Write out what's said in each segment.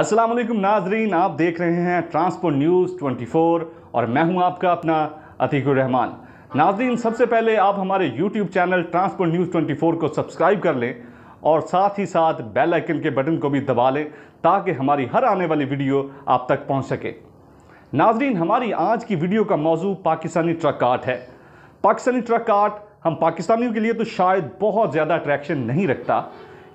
अस्सलाम वालेकुम नाजरीन आप देख रहे हैं ट्रांसपोर्ट न्यूज़ 24 और मैं हूं आपका अपना अतीकुर रहमान नाजरीन सबसे पहले आप हमारे यूट्यूब चैनल ट्रांसपोर्ट न्यूज़ 24 को सब्सक्राइब कर लें और साथ ही साथ बेल आइकन के बटन को भी दबा लें ताकि हमारी हर आने वाली वीडियो आप तक पहुँच सके नाजरीन हमारी आज की वीडियो का मौजू पाकिस्तानी ट्रक आर्ट है पाकिस्तानी ट्रक आर्ट हम पाकिस्तानियों के लिए तो शायद बहुत ज़्यादा अट्रैक्शन नहीं रखता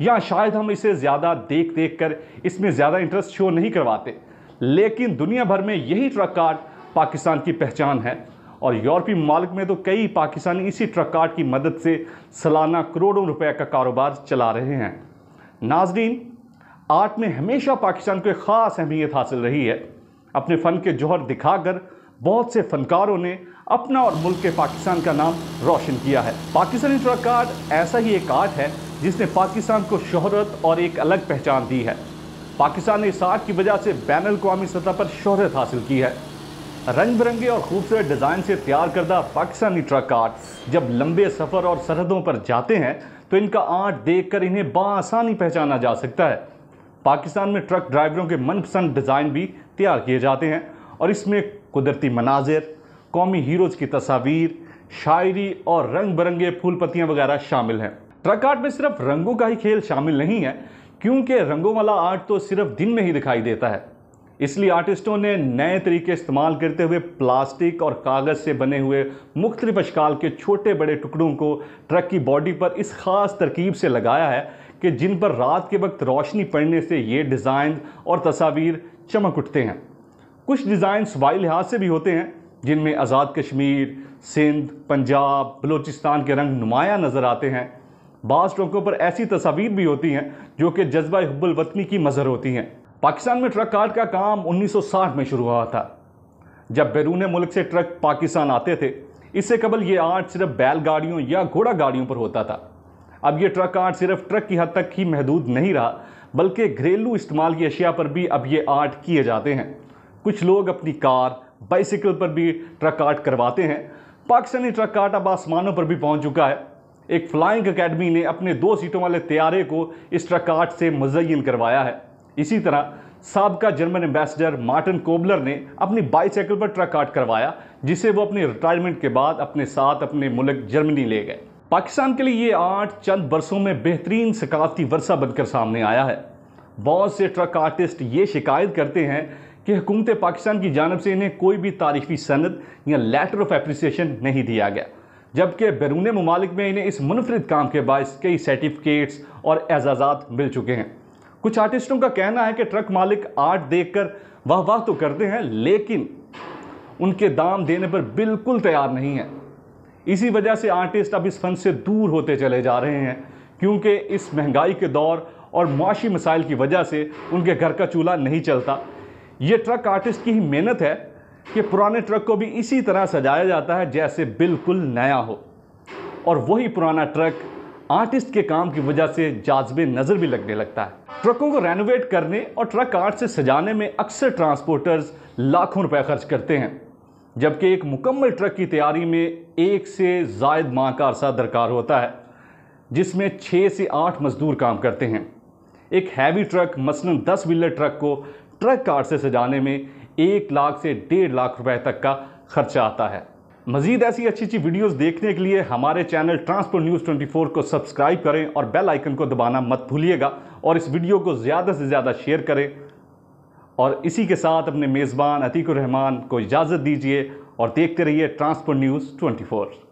या शायद हम इसे ज़्यादा देख देख कर इसमें ज़्यादा इंटरेस्ट शो नहीं करवाते लेकिन दुनिया भर में यही ट्रक कार्ड पाकिस्तान की पहचान है और यूरोपीय मालिक में तो कई पाकिस्तानी इसी ट्रक कार्ड की मदद से सालाना करोड़ों रुपए का कारोबार चला रहे हैं नाजरीन आर्ट में हमेशा पाकिस्तान को एक ख़ास अहमियत हासिल रही है अपने फ़न के जौहर दिखाकर बहुत से फनकारों ने अपना और मुल्क के पाकिस्तान का नाम रोशन किया है पाकिस्तानी ट्रक कार्ड ऐसा ही एक आर्ट है जिसने पाकिस्तान को शहरत और एक अलग पहचान दी है पाकिस्तान ने इस आर्ट की वजह से बैन अवी सतह पर शहरत हासिल की है रंग बिरंगे और खूबसूरत डिज़ाइन से तैयार करदा पाकिस्तानी ट्रक आर्ट जब लंबे सफ़र और सरहदों पर जाते हैं तो इनका आर्ट देखकर इन्हें बसानी पहचाना जा सकता है पाकिस्तान में ट्रक ड्राइवरों के मनपसंद डिज़ाइन भी तैयार किए जाते हैं और इसमें कुदरती मनाजिर कौमी हीरोज़ की तस्वीर शायरी और रंग बिरंगे फूल पत्तियाँ वगैरह शामिल हैं ट्रक आर्ट में सिर्फ रंगों का ही खेल शामिल नहीं है क्योंकि रंगों वाला आर्ट तो सिर्फ दिन में ही दिखाई देता है इसलिए आर्टिस्टों ने नए तरीके इस्तेमाल करते हुए प्लास्टिक और कागज़ से बने हुए मुख्तलिफ अशकाल के छोटे बड़े टुकड़ों को ट्रक की बॉडी पर इस ख़ास तरकीब से लगाया है कि जिन पर रात के वक्त रोशनी पड़ने से ये डिज़ाइन और तस्वीर चमक उठते हैं कुछ डिज़ाइन वाई लिहाज से भी होते हैं जिनमें आज़ाद कश्मीर सिंध पंजाब बलूचिस्तान के रंग नुमाया नज़र आते हैं बास ट्रकों पर ऐसी तस्वीर भी होती हैं जो कि जज्बा हब्बुल वतनी की मज़र होती हैं पाकिस्तान में ट्रक कार्ड का काम 1960 में शुरू हुआ था जब बैरून मुल्क से ट्रक पाकिस्तान आते थे इससे कबल ये आर्ट सिर्फ बैल गाड़ियों या घोड़ा गाड़ियों पर होता था अब ये ट्रक आर्ट सिर्फ ट्रक की हद तक ही महदूद नहीं रहा बल्कि घरेलू इस्तेमाल की अशिया पर भी अब ये आर्ट किए जाते हैं कुछ लोग अपनी कार बाइसिकल पर भी ट्रक आर्ट करवाते हैं पाकिस्तानी ट्रक आर्ट अब आसमानों पर भी पहुंच चुका है एक फ्लाइंग अकेडमी ने अपने दो सीटों वाले तैयारे को स्ट्रकाट से मुजयन करवाया है इसी तरह सबका जर्मन एम्बेसडर मार्टिन कोबलर ने अपनी बाईसाइकिल पर ट्रक काट करवाया जिसे वो अपने रिटायरमेंट के बाद अपने साथ अपने मुल्क जर्मनी ले गए पाकिस्तान के लिए ये आर्ट चंद बरसों में बेहतरीन सकाफती वर्षा बनकर सामने आया है बहुत से ट्रक आर्टिस्ट ये शिकायत करते हैं कि हुकूमत पाकिस्तान की जानब से इन्हें कोई भी तारीफी सनद या लेटर ऑफ अप्रिसिएशन नहीं दिया गया जबकि बैरून ममालिक में इन्हें इस मुनफरद काम के बायस कई सर्टिफिकेट्स और एजाज़ात मिल चुके हैं कुछ आर्टिस्टों का कहना है कि ट्रक मालिक आर्ट देख कर वाह वाह तो करते हैं लेकिन उनके दाम देने पर बिल्कुल तैयार नहीं है इसी वजह से आर्टिस्ट अब इस फन से दूर होते चले जा रहे हैं क्योंकि इस महंगाई के दौर और मुआशी मसाइल की वजह से उनके घर का चूल्हा नहीं चलता ये ट्रक आर्टिस्ट की ही मेहनत है कि पुराने ट्रक को भी इसी तरह सजाया जाता है जैसे बिल्कुल नया हो और वही पुराना ट्रक आर्टिस्ट के काम की वजह से जाजबे नज़र भी लगने लगता है ट्रकों को रेनोवेट करने और ट्रक आर्ट से सजाने में अक्सर ट्रांसपोर्टर्स लाखों रुपए खर्च करते हैं जबकि एक मुकम्मल ट्रक की तैयारी में एक से जायद माह का अरसा दरकार होता है जिसमें छः से आठ मज़दूर काम करते हैं एक हैवी ट्रक मसलन दस व्हीलर ट्रक को ट्रक कार से सजाने में एक लाख से डेढ़ लाख रुपए तक का खर्चा आता है मजीद ऐसी अच्छी अच्छी वीडियोस देखने के लिए हमारे चैनल ट्रांसपोर्ट न्यूज़ 24 को सब्सक्राइब करें और बेल आइकन को दबाना मत भूलिएगा और इस वीडियो को ज़्यादा से ज़्यादा शेयर करें और इसी के साथ अपने मेज़बान अतीकुर रहमान को इजाज़त दीजिए और देखते रहिए ट्रांसपोर्ट न्यूज़ फोर